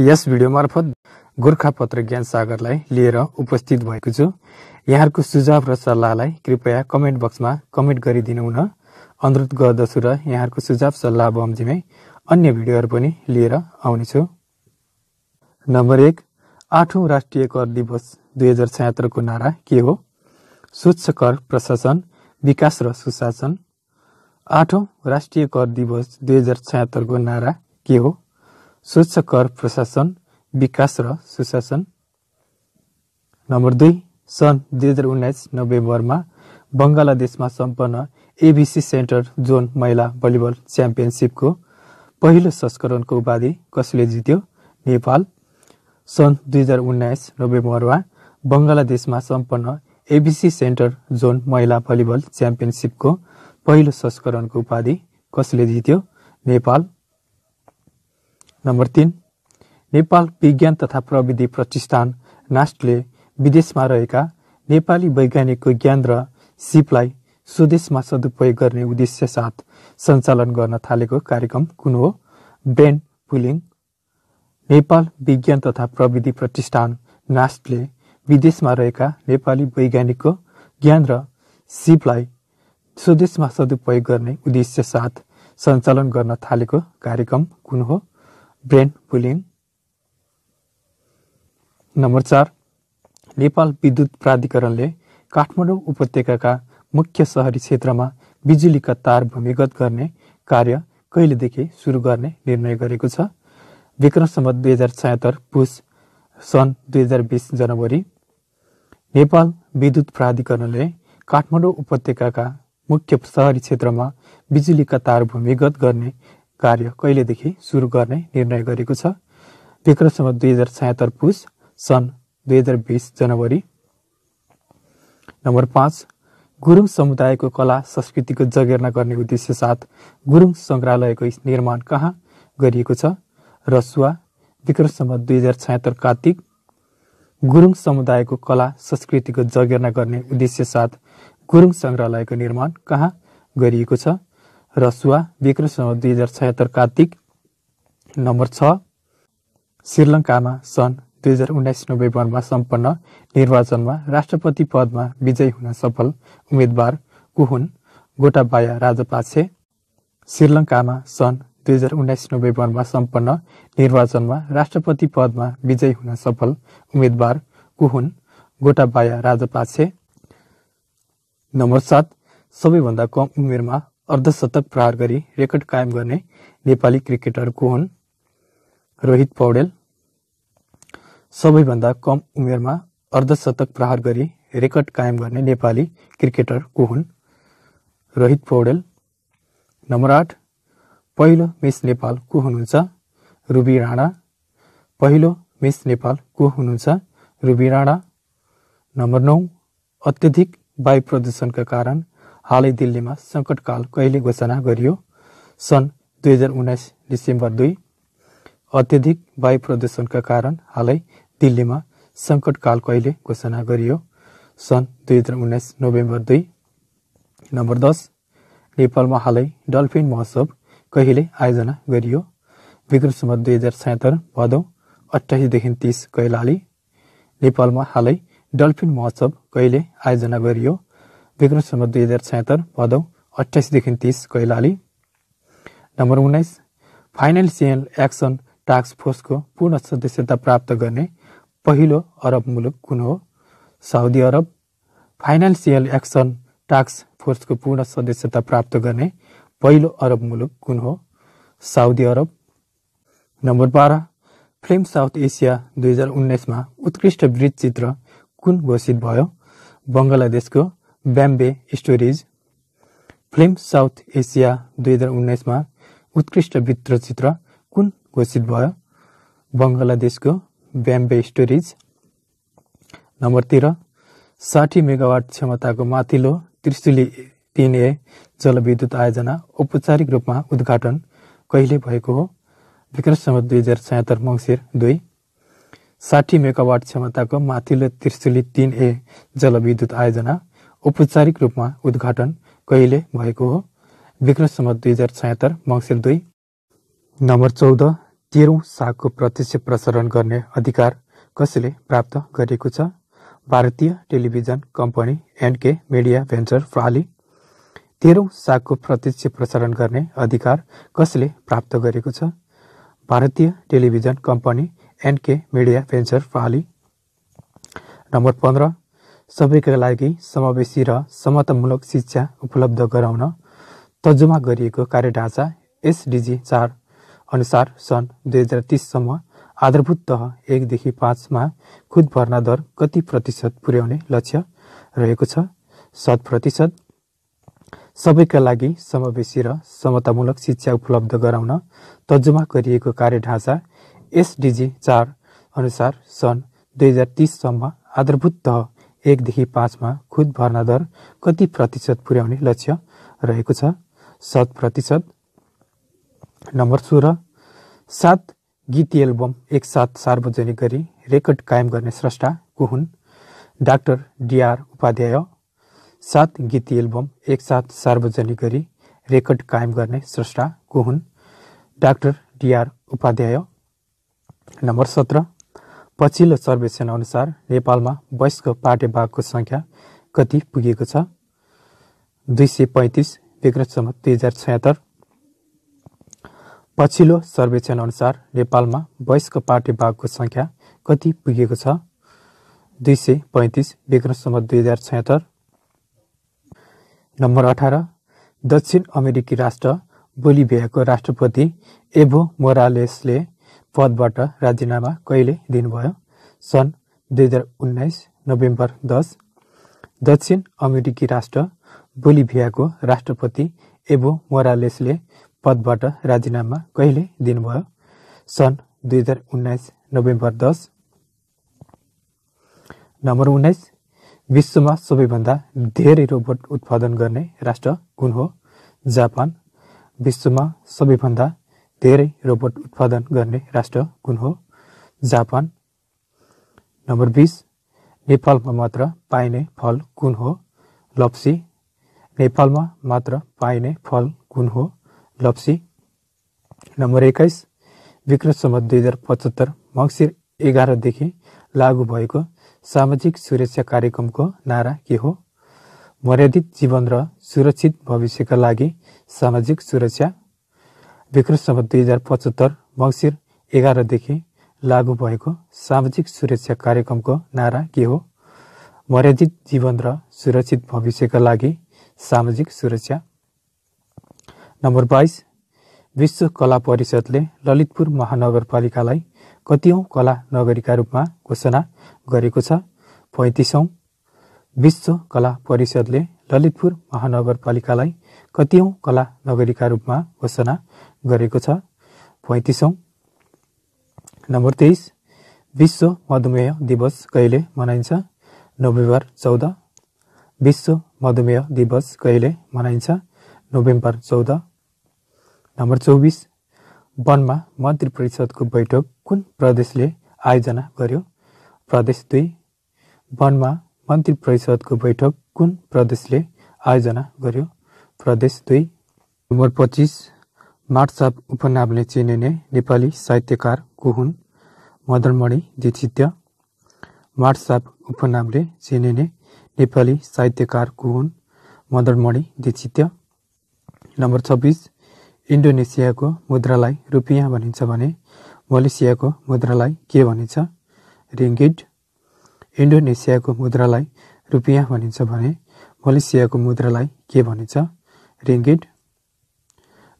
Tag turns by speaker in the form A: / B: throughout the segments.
A: यस video मार्फत गोर्खा पत्र ज्ञान सागरलाई लिएर उपस्थित भएको छु यहाँहरूको सुझाव र सल्लाहलाई कृपया कमेन्ट बक्समा कमेन्ट गरिदिनु हुन अनुरोध गर्दछु र यहाँहरूको सुझाव सल्लाह बम्जीमै अन्य भिडियोहरू पनि लिएर आउनेछु नम्बर एक आठौँ राष्ट्रिय कर दिवस दुई हजार छयत्तरको नारा के हो स्वच्छ कर प्रशासन विकास र सुशासन आठौँ राष्ट्रिय कर दिवस दुई हजार छयत्तरको नारा के हो स्वच्छ कर प्रशासन विकास र सुशासन नम्बर दुई सन् दुई हजार उन्नाइस नोभेम्बरमा बङ्गलादेशमा सम्पन्न एबिसी सेन्टर जोन महिला भलिबल च्याम्पियनसिपको पहिलो संस्करणको उपाधि कसले जित्यो नेपाल सन् दुई हजार उन्नाइस नोभेम्बरमा बङ्गलादेशमा सम्पन्न एबिसी सेन्टर जोन महिला भलिबल च्याम्पियनसिपको पहिलो संस्करणको उपाधि कसले जित्यो नेपाल नम्बर तिन नेपाल विज्ञान तथा प्रविधि प्रतिष्ठान नास्टले विदेशमा रहेका नेपाली वैज्ञानिकको ज्ञान र सिपलाई स्वदेशमा सदुपयोग गर्ने उद्देश्य साथ सञ्चालन गर्न थालेको कार्यक्रम कुन हो ब्रेन पुलिङ नेपाल विज्ञान तथा प्रविधि प्रतिष्ठान नास्टले विदेशमा रहेका नेपाली वैज्ञानिकको ज्ञान र सिपलाई स्वदेशमा सदुपयोग गर्ने उद्देश्य साथ सञ्चालन गर्न थालेको कार्यक्रम कुन हो ब्रेन पुलिङ नम्बर चार नेपाल विद्युत प्राधिकरणले काठमाडौँ उपत्यकाका मुख्य सहरी क्षेत्रमा बिजुलीका तार भूमिगत गर्ने कार्य कहिलेदेखि सुरु गर्ने निर्णय गरेको छ विक्रमसम्म दुई हजार छयत्तर पुस सन् दुई हजार बिस जनवरी नेपाल विद्युत प्राधिकरणले काठमाडौँ उपत्यकाका मुख्य सहरी क्षेत्रमा बिजुलीका तार भूमिगत गर्ने कार्य कहिलेदेखि सुरु गर्ने निर्णय गरेको छ विक्रमसम्म दुई हजार छयत्तर पुस सन् दुई हजार बिस जनवरी नम्बर पाँच गुरुङ समुदायको कला संस्कृतिको जगेर्ना गर्ने उद्देश्य साथ गुरुङ सङ्ग्रहालयको निर्माण कहाँ गरिएको छ रसुवा विक्रमसम्म दुई हजार छयत्तर कार्तिक गुरुङ समुदायको कला संस्कृतिको जगेर्ना गर्ने उद्देश्य साथ गुरुङ सङ्ग्रहालयको निर्माण कहाँ गरिएको छ रसुवा विक्रमसँग दुई हजार छयत्तर कार्तिक नम्बर छ श्रीलङ्कामा सन् दुई हजार उन्नाइस नोभेम्बरमा सम्पन्न निर्वाचनमा राष्ट्रपति पदमा विजयी हुन सफल उम्मेद्वार को हुन् गोटाबाया राजपाक्षे श्रीलङ्कामा सन् दुई हजार उन्नाइस नोभेम्बरमा सम्पन्न निर्वाचनमा राष्ट्रपति पदमा विजयी हुन सफल उम्मेद्वार को हुन् गोटाबाया राजपाक्षे नम्बर सात सबैभन्दा कम उमेरमा अर्धशतक प्रहार गरी रेकर्ड कायम गर्ने नेपाली क्रिकेटर को हुन् रोहित पौडेल सबैभन्दा कम उमेरमा अर्धशतक प्रहार गरी रेकर्ड कायम गर्ने नेपाली क्रिकेटर को हुन् रोहित पौडेल नम्बर आठ पहिलो मिस नेपाल को हुनुहुन्छ रुबी राणा पहिलो मिस नेपाल को हुनुहुन्छ रुबी राणा नम्बर नौ अत्यधिक वायु प्रदूषणका कारण हालै दिल्लीमा सङ्कटकाल कहिले घोषणा गरियो सन् दुई हजार उन्नाइस डिसेम्बर दुई अत्यधिक वायु प्रदूषणका कारण हालै दिल्लीमा सङ्कटकाल कहिले घोषणा गरियो सन् दुई हजार उन्नाइस नोभेम्बर दुई नम्बर दस नेपालमा हालै डल्फिन महोत्सव कहिले आयोजना गरियो विक्रमसम्म दुई हजार सयत्तर भदौ अठाइसदेखि तिस कैलाली नेपालमा हालै डल्फिन महोत्सव कहिले आयोजना गरियो विक्रमसम्म दुई हजार छयत्तर भदौ अठाइसदेखि तिस कैलाली नम्बर उन्नाइस फाइनेन्सियल एक्सन टास्क फोर्सको पूर्ण सदस्यता प्राप्त गर्ने पहिलो अरब मुलुक कुन हो साउदी अरब फाइनेन्सियल एक्सन टास्क फोर्सको पूर्ण सदस्यता प्राप्त गर्ने पहिलो अरब मुलुक कुन हो साउदी अरब नम्बर बाह्र फिल्म साउथ एसिया दुई हजार उन्नाइसमा उत्कृष्ट वृत्त चित्र कुन घोषित भयो बङ्गलादेशको Bombay stories film South Asia दुई हजार उन्नाइसमा उत्कृष्ट चित्र कुन घोषित भयो बङ्गलादेशको ब्याम्बे स्टोरिज नम्बर तेह्र साठी मेगावाट क्षमताको माथिल्लो त्रिशुली तिन ए जलविद्युत आयोजना औपचारिक रूपमा उद्घाटन कहिले भएको हो विक्रमसम्म दुई हजार छयत्तर मङ्सिर दुई साठी मेगावाट क्षमताको माथिल्लो त्रिशुली तिन ए जलविद्युत आयोजना औपचारिक रूपमा उद्घाटन कहिले भएको हो विक्रमसम्म दुई हजार छयत्तर मङ्सिर दुई नम्बर चौध तेह्रौँ सागको प्रत्यक्ष प्रसारण गर्ने अधिकार कसले प्राप्त गरेको छ भारतीय television company NK media venture प्राली तेह्रौँ सागको प्रत्यक्ष प्रसारण गर्ने अधिकार कसले प्राप्त गरेको छ भारतीय television company NK media venture प्राली नम्बर पन्ध्र सबैका लागि समावेशी र समतामूलक शिक्षा उपलब्ध गराउन तर्जुमा गरिएको कार्य ढाँचा एसडिजी चार अनुसार सन् दुई हजार तिससम्म आधारभूत तह एकदेखि पाँचमा खुद भर्ना दर कति प्रतिशत पुर्याउने लक्ष्य रहेको छ शत प्रतिशत सबैका लागि समावेशी र समतामूलक शिक्षा उपलब्ध गराउन तर्जुमा गरिएको कार्य ढाँचा एसडिजी चार अनुसार सन् दुई हजार तिससम्म आधारभूत तह एकदेखि पाँचमा खुद भर्ना दर कति प्रतिशत पुर्याउने लक्ष्य रहेको छ शत प्रतिशत नम्बर सोह्र सात गीत एल्बम एकसाथ सार्वजनिक गरी रेकर्ड कायम गर्ने स्रष्टा को हुन् डाक्टर डिआर उपाध्याय सात गीत एल्बम एकसाथ सार्वजनिक गरी रेकर्ड कायम गर्ने स्रष्टा को हुन् डाक्टर डिआर उपाध्याय नम्बर सत्र पछिल्लो सर्वेक्षण अनुसार नेपालमा वयस्क पाठ्यभागको सङ्ख्या कति पुगेको छ दुई सय पैँतिस विक्रमसम्म दुई हजार छयत्तर पछिल्लो सर्वेक्षण अनुसार नेपालमा वयस्क पाठ्यभागको सङ्ख्या कति पुगेको छ दुई सय पैँतिस विक्रमसम्म दुई हजार छयत्तर नम्बर अठार दक्षिण अमेरिकी राष्ट्र बोलिभियाको राष्ट्रपति एभो मोरालेसले पदबाट राजीनामा कहिले दिनुभयो सन् दुई हजार उन्नाइस नोभेम्बर दस दक्षिण अमेरिकी राष्ट्र बोलिभियाको राष्ट्रपति एबो मोरालेसले पदबाट राजीनामा कहिले दिनुभयो सन् दुई हजार उन्नाइस नोभेम्बर दस नम्बर उन्नाइस विश्वमा सबैभन्दा धेरै रोबोट उत्पादन गर्ने राष्ट्र कुन हो जापान विश्वमा सबैभन्दा धेरै रोबोट उत्पादन गर्ने राष्ट्र कुन हो जापान नम्बर बिस नेपालमा मात्र पाइने फल कुन हो लप्सी नेपालमा मात्र पाइने फल कुन हो लप्सी नम्बर एक्काइस विक्रमसम्म दुई हजार पचहत्तर मङ्सिर एघारदेखि लागू भएको सामाजिक सुरक्षा कार्यक्रमको नारा के हो मर्यादित जीवन र सुरक्षित भविष्यका लागि सामाजिक सुरक्षा विक्रम दुई हजार पचहत्तर मङ्सिर एघारदेखि लागू भएको सामाजिक सुरक्षा कार्यक्रमको नारा के हो मर्यादित जीवन र सुरक्षित भविष्यका लागि सामाजिक सुरक्षा नम्बर बाइस विश्व कला परिषदले ललितपुर महानगरपालिकालाई कतिौँ कला नगरीका रूपमा घोषणा गरेको छ पैँतिसौँ विश्व कला परिषदले ललितपुर महानगरपालिकालाई कतियौँ कला नगरीका रूपमा घोषणा गरेको छ पैँतिसौँ नम्बर तेइस विश्व मधुमेह दिवस कहिले मनाइन्छ नोभेम्बर चौध विश्व मधुमेह दिवस कहिले मनाइन्छ नोभेम्बर चौध नम्बर चौबिस वनमा मन्त्री परिषदको बैठक कुन प्रदेशले आयोजना गर्यो प्रदेश दुई वनमा मन्त्री परिषदको बैठक कुन प्रदेशले आयोजना गर्यो प्रदेश दुई नम्बर पच्चिस माटसाप उपनामले चिनिने नेपाली साहित्यकार को हुन् मदनमणि दीक्षित मार्साप उपनामले चिनिने नेपाली साहित्यकार को हुन् मदनमणि दीक्षित्य नम्बर छब्बिस इन्डोनेसियाको मुद्रालाई रुपियाँ भनिन्छ भने मलेसियाको मुद्रालाई के भनिन्छ रिङ्गिड इन्डोनेसियाको मुद्रालाई रुपियाँ भनिन्छ भने मलेसियाको मुद्रालाई के भनिन्छ रिङ्गिट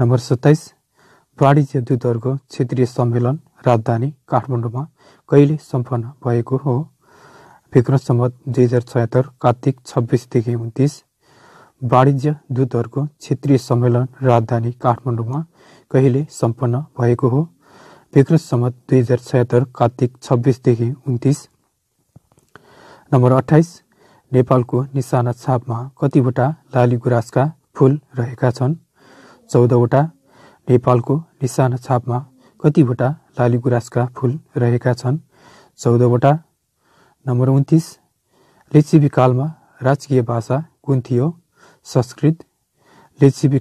A: नम्बर सत्ताइस वाणिज्य दूतहरूको क्षेत्रीय सम्मेलन राजधानी काठमाडौँमा कहिले सम्पन्न भएको हो विक्रम सम्बत दुई हजार छयत्तर कार्तिक छब्बिसदेखि उन्तिस वाणिज्य दूतहरूको क्षेत्रीय सम्मेलन राजधानी काठमाडौँमा कहिले सम्पन्न भएको हो विक्रम सम्बत दुई हजार छयत्तर कार्तिक छब्बिसदेखि उन्तिस नम्बर अठाइस नेपालको निशाना छापमा कतिवटा लाली गुराँसका फुल रहेका छन् चौधवटा नेपालको निशाना छापमा कतिवटा लाली गुराँसका फुल रहेका छन् चौधवटा नम्बर उन्तिस कालमा राजकीय भाषा कुन थियो संस्कृत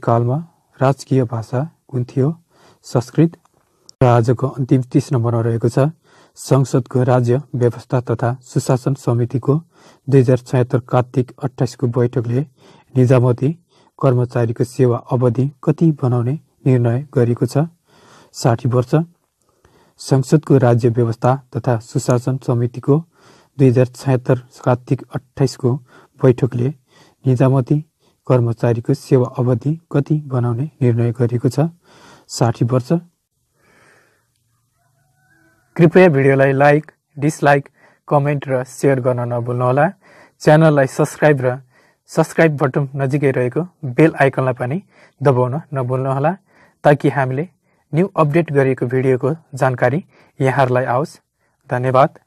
A: कालमा राजकीय भाषा कुन थियो संस्कृत र आजको अन्तिम तिस नम्बरमा रहेको छ संसदको राज्य व्यवस्था तथा सुशासन समितिको दुई हजार छयत्तर कार्तिक अठाइसको बैठकले निजामती कर्मचारीको सेवा अवधि कति बनाउने निर्णय गरेको छ साठी वर्ष संसदको राज्य व्यवस्था तथा सुशासन समितिको दुई हजार छयत्तर कार्तिक अठाइसको बैठकले निजामती कर्मचारीको सेवा अवधि कति बनाउने निर्णय गरेको छ साठी वर्ष कृपया भिडियोलाई लाइक डिसलाइक कमेन्ट र सेयर गर्न नभुल्नुहोला च्यानललाई सब्सक्राइब र सब्सक्राइब बटन नजिकै रहेको बेल आइकनलाई पनि दबाउन नभुल्नुहोला ताकि हामीले न्यू अपडेट गरिएको भिडियोको जानकारी यहाँहरूलाई आओस् धन्यवाद